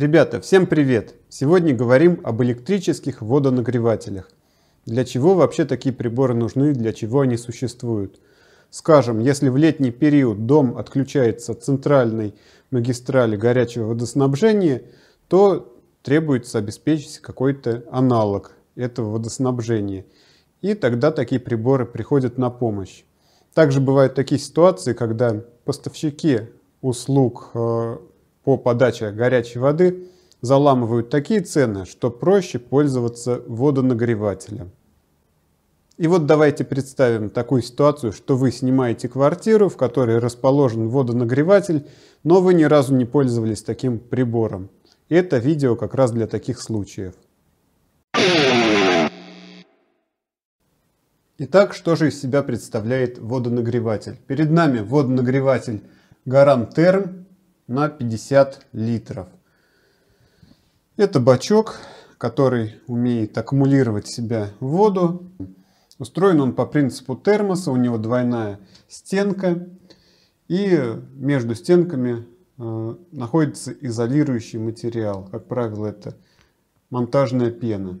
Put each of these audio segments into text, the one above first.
Ребята, всем привет! Сегодня говорим об электрических водонагревателях. Для чего вообще такие приборы нужны, для чего они существуют? Скажем, если в летний период дом отключается от центральной магистрали горячего водоснабжения, то требуется обеспечить какой-то аналог этого водоснабжения. И тогда такие приборы приходят на помощь. Также бывают такие ситуации, когда поставщики услуг э, по подаче горячей воды заламывают такие цены, что проще пользоваться водонагревателем. И вот давайте представим такую ситуацию, что вы снимаете квартиру, в которой расположен водонагреватель, но вы ни разу не пользовались таким прибором. И это видео как раз для таких случаев. Итак, что же из себя представляет водонагреватель? Перед нами водонагреватель Garant Therm на 50 литров. Это бачок, который умеет аккумулировать в себя воду. Устроен он по принципу термоса, у него двойная стенка. И между стенками э, находится изолирующий материал. Как правило, это монтажная пена.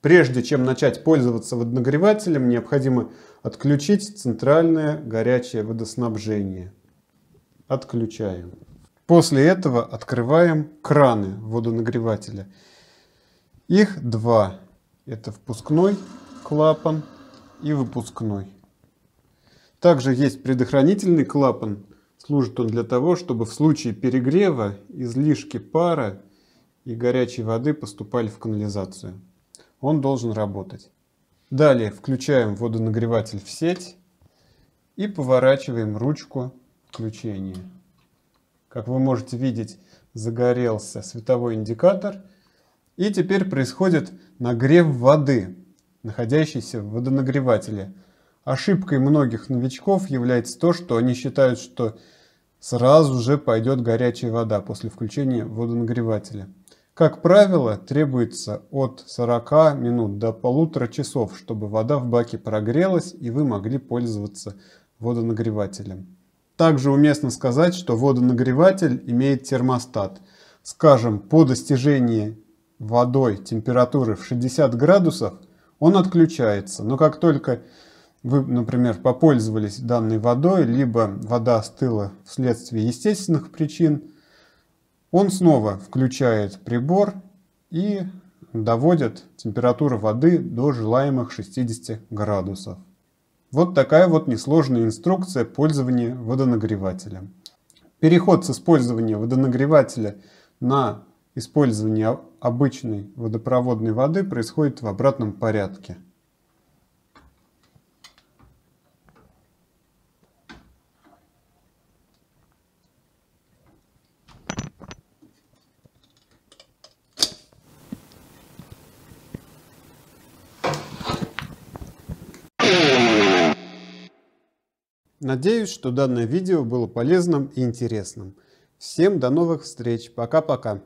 Прежде чем начать пользоваться водонагревателем, необходимо отключить центральное горячее водоснабжение. Отключаем. После этого открываем краны водонагревателя. Их два. Это впускной клапан и выпускной. Также есть предохранительный клапан. Служит он для того, чтобы в случае перегрева излишки пара и горячей воды поступали в канализацию. Он должен работать. Далее включаем водонагреватель в сеть и поворачиваем ручку включения. Как вы можете видеть, загорелся световой индикатор. И теперь происходит нагрев воды, находящейся в водонагревателе. Ошибкой многих новичков является то, что они считают, что сразу же пойдет горячая вода после включения водонагревателя. Как правило, требуется от 40 минут до полутора часов, чтобы вода в баке прогрелась и вы могли пользоваться водонагревателем. Также уместно сказать, что водонагреватель имеет термостат. Скажем, по достижении водой температуры в 60 градусов он отключается. Но как только вы, например, попользовались данной водой, либо вода остыла вследствие естественных причин, он снова включает прибор и доводит температуру воды до желаемых 60 градусов. Вот такая вот несложная инструкция пользования водонагревателем. Переход с использования водонагревателя на использование обычной водопроводной воды происходит в обратном порядке. Надеюсь, что данное видео было полезным и интересным. Всем до новых встреч. Пока-пока.